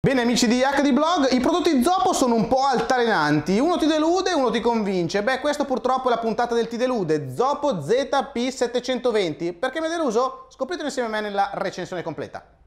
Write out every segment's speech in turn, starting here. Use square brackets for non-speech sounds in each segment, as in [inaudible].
Bene amici di HD Blog, i prodotti Zoppo sono un po' altalenanti, uno ti delude, uno ti convince. Beh, questo purtroppo è la puntata del ti delude, Zoppo ZP720. Perché mi ha deluso? Scopritelo insieme a me nella recensione completa.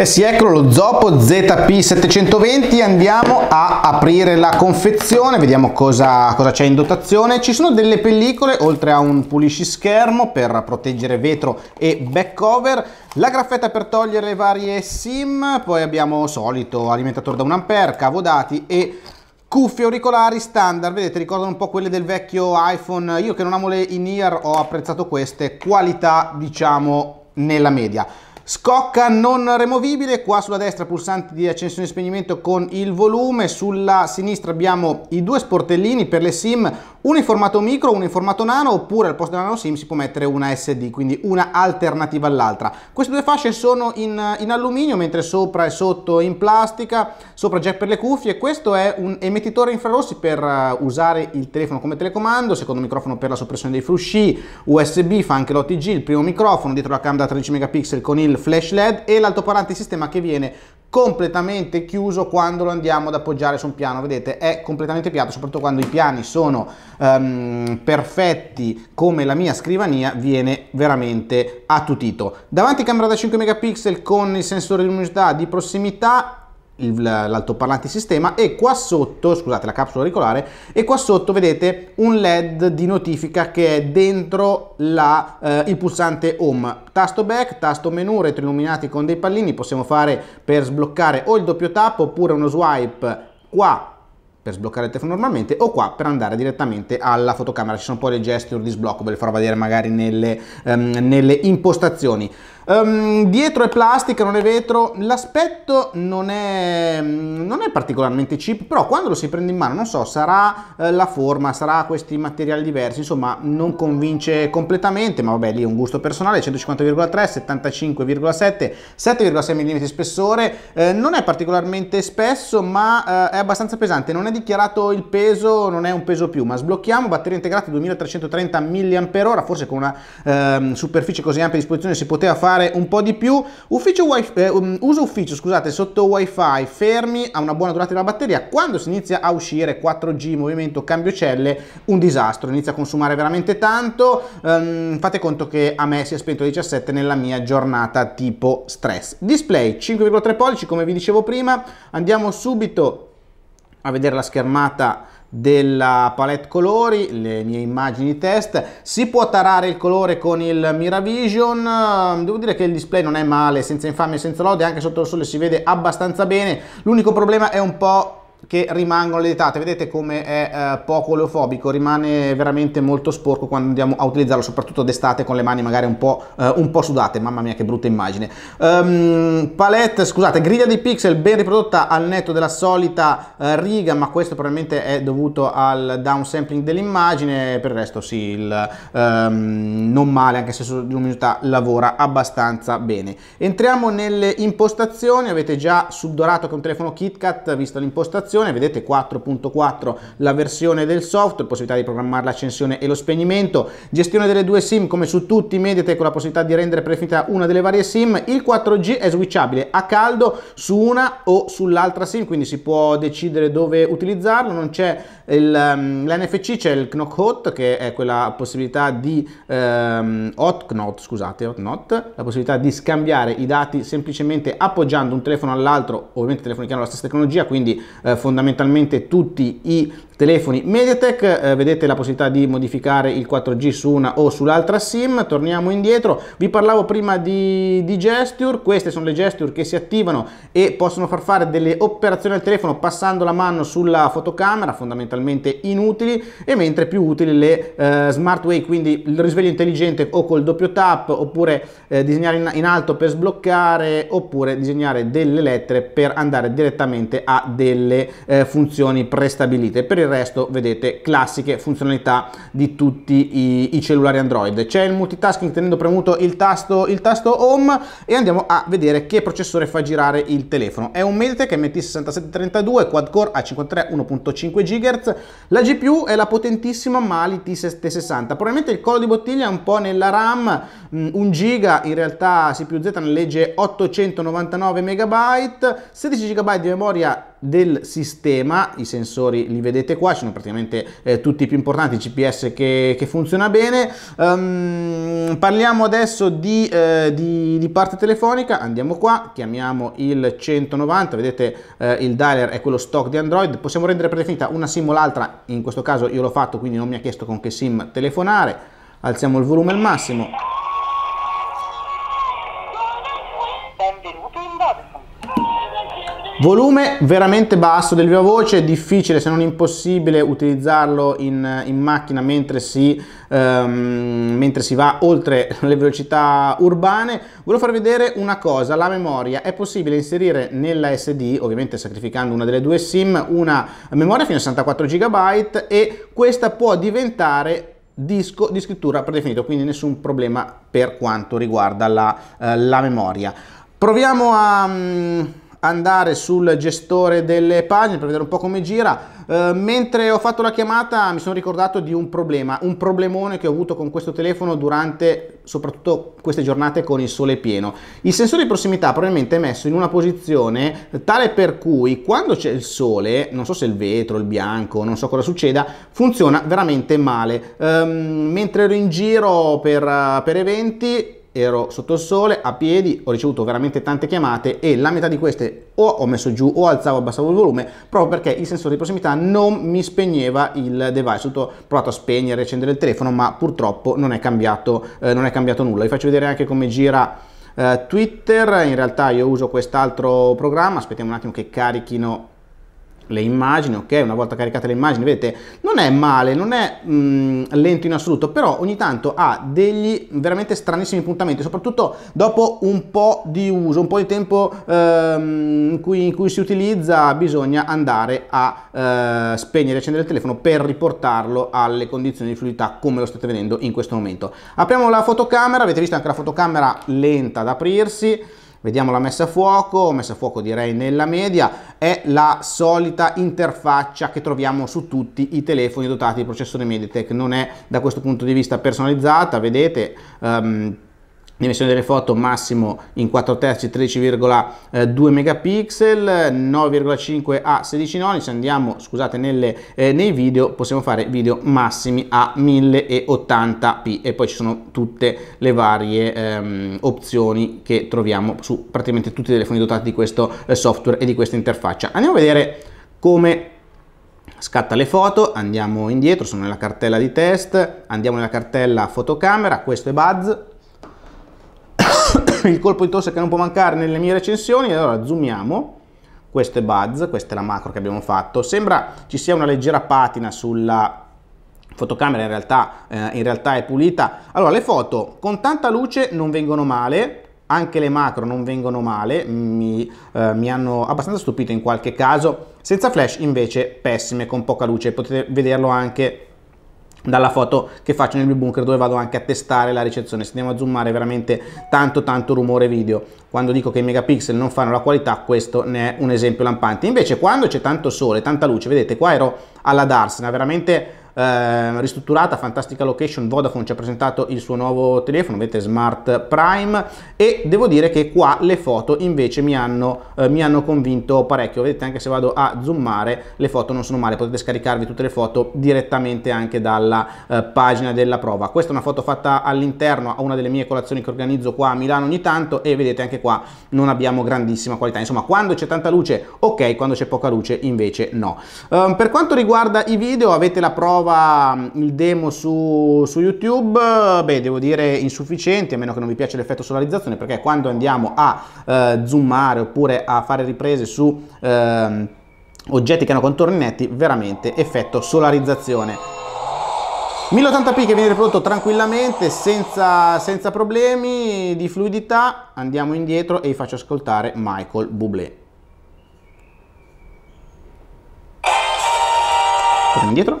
Eh sì, eccolo lo Zopo ZP720, andiamo a aprire la confezione, vediamo cosa, cosa c'è in dotazione. Ci sono delle pellicole, oltre a un pulisci schermo per proteggere vetro e back cover, la graffetta per togliere le varie SIM, poi abbiamo solito alimentatore da 1A, cavo dati e Cuffie auricolari standard, vedete ricordano un po' quelle del vecchio iPhone, io che non amo le in-ear ho apprezzato queste, qualità diciamo nella media. Scocca non removibile, qua sulla destra pulsanti di accensione e spegnimento con il volume, sulla sinistra abbiamo i due sportellini per le SIM, uno in formato micro, uno in formato nano, oppure al posto della nano SIM si può mettere una SD, quindi una alternativa all'altra. Queste due fasce sono in, in alluminio, mentre sopra e sotto in plastica, sopra jack per le cuffie, questo è un emettitore infrarossi per eh, usare il telefono come telecomando, secondo microfono per la soppressione dei frusci, USB, fa anche l'OTG, il primo microfono, dietro la camera da 13 megapixel con il flash LED e l'altoparlante sistema che viene completamente chiuso quando lo andiamo ad appoggiare su un piano vedete è completamente piatto soprattutto quando i piani sono um, perfetti come la mia scrivania viene veramente attutito davanti camera da 5 megapixel con il sensore di luminosità di prossimità l'altoparlante sistema e qua sotto, scusate la capsula auricolare, e qua sotto vedete un led di notifica che è dentro la, eh, il pulsante home, tasto back, tasto menu, retroilluminati con dei pallini, possiamo fare per sbloccare o il doppio tap oppure uno swipe qua per sbloccare il telefono normalmente o qua per andare direttamente alla fotocamera, ci sono poi le gesture di sblocco, ve le farò vedere magari nelle, um, nelle impostazioni. Um, dietro è plastica, non è vetro, l'aspetto non è, non è, particolarmente cheap, però quando lo si prende in mano, non so, sarà eh, la forma, sarà questi materiali diversi, insomma non convince completamente, ma vabbè lì è un gusto personale, 150,3, 75,7, 7,6 mm spessore, eh, non è particolarmente spesso ma eh, è abbastanza pesante, non è dichiarato il peso, non è un peso più, ma sblocchiamo, batteria integrata 2330 mAh, forse con una ehm, superficie così ampia a disposizione si poteva fare fare un po' di più. Ufficio wifi, eh, um, uso ufficio, scusate, sotto wifi, fermi, ha una buona durata della batteria. Quando si inizia a uscire 4G, movimento, cambio celle, un disastro, inizia a consumare veramente tanto. Um, fate conto che a me si è spento 17 nella mia giornata tipo stress. Display 5,3 pollici, come vi dicevo prima, andiamo subito a vedere la schermata della palette colori, le mie immagini test, si può tarare il colore con il Miravision, ehm, devo dire che il display non è male, senza infamia e senza lode, anche sotto il sole si vede abbastanza bene, l'unico problema è un po' che rimangono le vedete come è eh, poco oleofobico, rimane veramente molto sporco quando andiamo a utilizzarlo, soprattutto d'estate con le mani magari un po', eh, un po sudate, mamma mia che brutta immagine. Um, palette, scusate, griglia di pixel ben riprodotta al netto della solita eh, riga, ma questo probabilmente è dovuto al downsampling dell'immagine, per il resto sì, il, um, non male, anche se su luminosità lavora abbastanza bene. Entriamo nelle impostazioni, avete già sudorato che è un telefono KitKat, visto l'impostazione, configurazione, vedete 4.4 la versione del software, possibilità di programmare l'accensione e lo spegnimento, gestione delle due SIM come su tutti i Mediatek con la possibilità di rendere prefinita una delle varie SIM, il 4G è switchabile a caldo su una o sull'altra SIM, quindi si può decidere dove utilizzarlo, non c'è ehm, l'NFC, c'è il Knock Hot che è quella possibilità di ehm, hot knot, scusate, hot knot, la possibilità di scambiare i dati semplicemente appoggiando un telefono all'altro, ovviamente telefoni che hanno la stessa tecnologia, quindi eh, fondamentalmente tutti i telefoni Mediatek, eh, vedete la possibilità di modificare il 4G su una o sull'altra SIM, torniamo indietro, vi parlavo prima di, di, gesture, queste sono le gesture che si attivano e possono far fare delle operazioni al telefono passando la mano sulla fotocamera, fondamentalmente inutili, e mentre più utili le eh, way, quindi il risveglio intelligente o col doppio tap, oppure eh, disegnare in, in alto per sbloccare, oppure disegnare delle lettere per andare direttamente a delle eh, funzioni prestabilite. Per il il resto vedete classiche funzionalità di tutti i, i cellulari Android. C'è il multitasking tenendo premuto il tasto, il tasto home e andiamo a vedere che processore fa girare il telefono. È un Mediatek MT6732 quad core A53 1.5 GHz, la GPU è la potentissima Mali T760, probabilmente il collo di bottiglia è un po' nella RAM, 1 mm, GB, in realtà CPU Z ne legge 899 MB, 16 GB di memoria del sistema, i sensori li vedete qua, ci sono praticamente eh, tutti i più importanti, il GPS che, che funziona bene. Um, parliamo adesso di, eh, di, di, parte telefonica, andiamo qua, chiamiamo il 190, vedete eh, il dialer è quello stock di Android, possiamo rendere predefinita una sim o l'altra, in questo caso io l'ho fatto quindi non mi ha chiesto con che sim telefonare, alziamo il volume al massimo. Volume veramente basso del viva voce, difficile se non impossibile utilizzarlo in, in macchina mentre si, um, mentre si, va oltre le velocità urbane. Volevo far vedere una cosa, la memoria. È possibile inserire nella SD, ovviamente sacrificando una delle due SIM, una memoria fino a 64 GB e questa può diventare disco di scrittura predefinito, quindi nessun problema per quanto riguarda la, uh, la memoria. Proviamo a... Um, andare sul gestore delle pagine per vedere un po' come gira. Uh, mentre ho fatto la chiamata mi sono ricordato di un problema, un problemone che ho avuto con questo telefono durante soprattutto queste giornate con il sole pieno. Il sensore di prossimità probabilmente è messo in una posizione tale per cui quando c'è il sole, non so se il vetro, il bianco, non so cosa succeda, funziona veramente male. Um, mentre ero in giro per, eh, per eventi ero sotto il sole, a piedi, ho ricevuto veramente tante chiamate e la metà di queste o ho messo giù o alzavo e abbassavo il volume proprio perché il sensore di prossimità non mi spegneva il device. Ho provato a spegnere, e accendere il telefono, ma purtroppo non è cambiato, eh, non è cambiato nulla. Vi faccio vedere anche come gira eh, Twitter, in realtà io uso quest'altro programma, aspettiamo un attimo che carichino le immagini, ok, una volta caricate le immagini, vedete, non è male, non è mh, mm, lento in assoluto, però ogni tanto ha degli veramente stranissimi puntamenti, soprattutto dopo un po' di uso, un po' di tempo ehm, in, cui, in, cui, si utilizza, bisogna andare a eh, spegnere e accendere il telefono per riportarlo alle condizioni di fluidità come lo state vedendo in questo momento. Apriamo la fotocamera, avete visto anche la fotocamera lenta ad aprirsi, Vediamo la messa a fuoco, messa a fuoco direi nella media, è la solita interfaccia che troviamo su tutti i telefoni dotati di processore MediaTek, non è da questo punto di vista personalizzata, vedete... Um, dimensione delle foto massimo in 4 terzi 13,2 megapixel 9,5 a 16 noni se andiamo scusate nelle, eh, nei video possiamo fare video massimi a 1080p e poi ci sono tutte le varie ehm, opzioni che troviamo su praticamente tutti i telefoni dotati di questo eh, software e di questa interfaccia andiamo a vedere come scatta le foto, andiamo indietro, sono nella cartella di test, andiamo nella cartella fotocamera, questo è Buzz, [coughs] il colpo di tosse che non può mancare nelle mie recensioni, allora zoomiamo, questo è Buzz, questa è la macro che abbiamo fatto, sembra ci sia una leggera patina sulla fotocamera in realtà, eh, in realtà è pulita. Allora le foto con tanta luce non vengono male, anche le macro non vengono male, mi, eh, mi, hanno abbastanza stupito in qualche caso, senza flash invece pessime con poca luce, potete vederlo anche dalla foto che faccio nel mio bunker dove vado anche a testare la ricezione se andiamo a zoomare veramente tanto tanto rumore video quando dico che i megapixel non fanno la qualità questo ne è un esempio lampante invece quando c'è tanto sole tanta luce vedete qua ero alla darsena veramente eh, ristrutturata, fantastica location, Vodafone ci ha presentato il suo nuovo telefono, vedete Smart Prime e devo dire che qua le foto invece mi hanno, eh, mi hanno convinto parecchio, vedete anche se vado a zoomare le foto non sono male, potete scaricarvi tutte le foto direttamente anche dalla eh, pagina della prova. Questa è una foto fatta all'interno a una delle mie colazioni che organizzo qua a Milano ogni tanto e vedete anche qua non abbiamo grandissima qualità, insomma quando c'è tanta luce ok, quando c'è poca luce invece no. Ehm, per quanto riguarda i video avete la prova trova mm, il demo su, su YouTube, beh, devo dire insufficiente, a meno che non vi piace l'effetto solarizzazione, perché quando andiamo a eh, zoomare oppure a fare riprese su eh, oggetti che hanno contorni netti, veramente effetto solarizzazione. 1080p che viene riprodotto tranquillamente, senza, senza problemi di fluidità. Andiamo indietro e vi faccio ascoltare Michael Bublé. Torno indietro.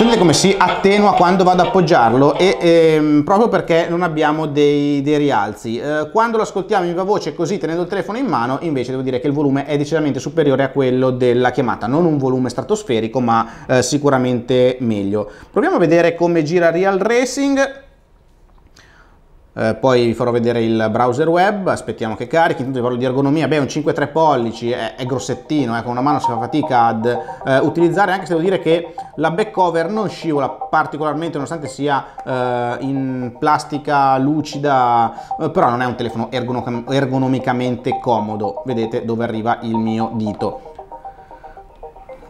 Sentite come si attenua quando vado ad appoggiarlo e ehm, proprio perché non abbiamo dei, dei rialzi. Eh, quando lo ascoltiamo in viva voce così tenendo il telefono in mano invece devo dire che il volume è decisamente superiore a quello della chiamata, non un volume stratosferico ma eh, sicuramente meglio. Proviamo a vedere come gira Real Racing eh, poi vi farò vedere il browser web, aspettiamo che carichi, intanto vi parlo di ergonomia, beh un 5,3 pollici è, è grossettino, eh, con una mano si fa fatica ad eh, utilizzare, anche se devo dire che la back cover non scivola particolarmente nonostante sia eh, in plastica lucida, eh, però non è un telefono ergonom ergonomicamente comodo, vedete dove arriva il mio dito.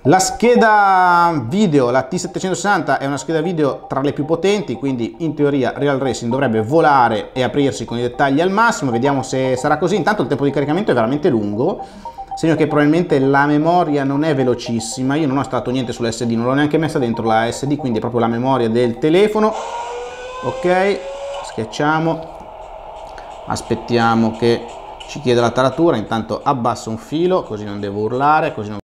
La scheda video, la T760, è una scheda video tra le più potenti, quindi in teoria Real Racing dovrebbe volare e aprirsi con i dettagli al massimo, vediamo se sarà così. Intanto il tempo di caricamento è veramente lungo, segno che probabilmente la memoria non è velocissima, io non ho stato niente sull'SD, non l'ho neanche messa dentro la SD, quindi è proprio la memoria del telefono. Ok, schiacciamo, aspettiamo che ci chieda la taratura, intanto abbasso un filo, così non devo urlare, così non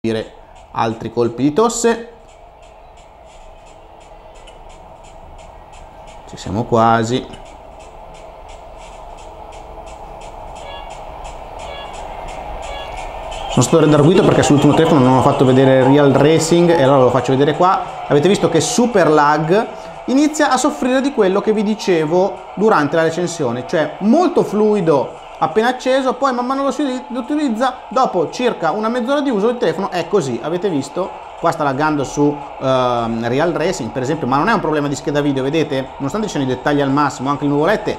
devo dire altri colpi di tosse. Ci siamo quasi. Sono stato redarguito perché sull'ultimo telefono non ho fatto vedere Real Racing e allora lo faccio vedere qua. Avete visto che Super Lag inizia a soffrire di quello che vi dicevo durante la recensione, cioè molto fluido appena acceso, poi man mano lo si utilizza, dopo circa una mezz'ora di uso il telefono è così, avete visto? Qua sta laggando su uh, Real Racing per esempio, ma non è un problema di scheda video, vedete? Nonostante ci siano i dettagli al massimo, anche il nuvolette,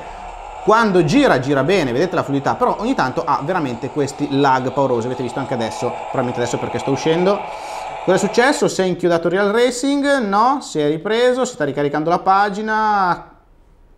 quando gira gira bene, vedete la fluidità, però ogni tanto ha veramente questi lag paurosi, avete visto anche adesso, probabilmente adesso perché sto uscendo. Cosa è successo? Si è inchiodato Real Racing? No, si è ripreso, si sta ricaricando la pagina,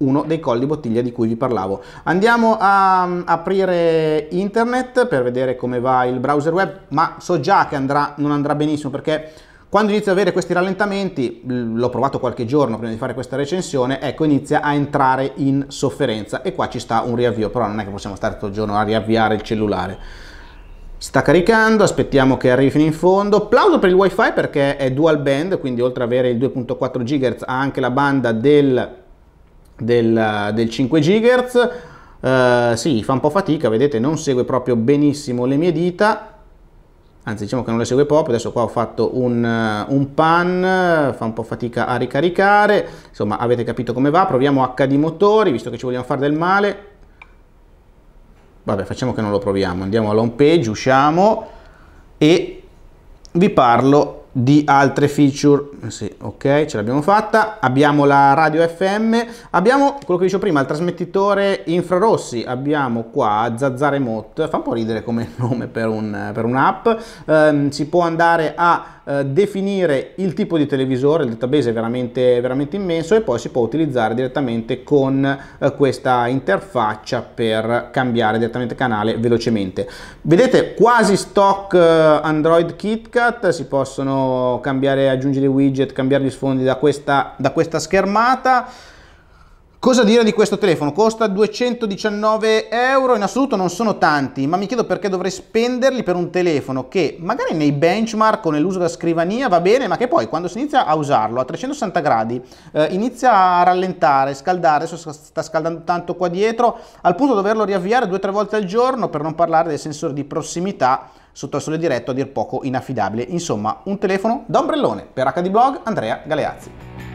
uno dei colli bottiglia di cui vi parlavo. Andiamo a um, aprire internet per vedere come va il browser web, ma so già che andrà, non andrà benissimo perché quando inizio ad avere questi rallentamenti, l'ho provato qualche giorno prima di fare questa recensione, ecco inizia a entrare in sofferenza e qua ci sta un riavvio, però non è che possiamo stare tutto il giorno a riavviare il cellulare. Sta caricando, aspettiamo che arrivi fino in fondo. Applauso per il wifi perché è dual band, quindi oltre ad avere il 2.4 GHz ha anche la banda del del, del 5 GHz. Uh, sì, fa un po' fatica, vedete, non segue proprio benissimo le mie dita, anzi diciamo che non le segue proprio, adesso qua ho fatto un, eh, un, pan, fa un po' fatica a ricaricare, insomma avete capito come va, proviamo HD motori, visto che ci vogliamo fare del male, vabbè facciamo che non lo proviamo, andiamo alla home page, usciamo e vi parlo di altre feature eh, sì ok ce l'abbiamo fatta abbiamo la radio fm abbiamo quello che dicevo prima il trasmettitore infrarossi abbiamo qua zazzare mot fa un po' ridere come [laughs] nome per un'app un ehm, si può andare a eh, definire il tipo di televisore, il database è veramente, veramente immenso e poi si può utilizzare direttamente con eh, questa interfaccia per cambiare direttamente canale velocemente. Vedete quasi stock eh, Android KitKat, si possono cambiare, aggiungere widget, cambiare gli sfondi da questa, da questa schermata. Cosa dire di questo telefono? Costa 219 euro, in assoluto non sono tanti, ma mi chiedo perché dovrei spenderli per un telefono che magari nei benchmark o nell'uso da scrivania va bene, ma che poi quando si inizia a usarlo a 360 gradi eh, inizia a rallentare, scaldare, adesso sta scaldando tanto qua dietro, al punto di doverlo riavviare due o tre volte al giorno, per non parlare del sensore di prossimità sotto il sole diretto a dir poco inaffidabile. Insomma, un telefono da ombrellone. Per HD Blog, Andrea Galeazzi.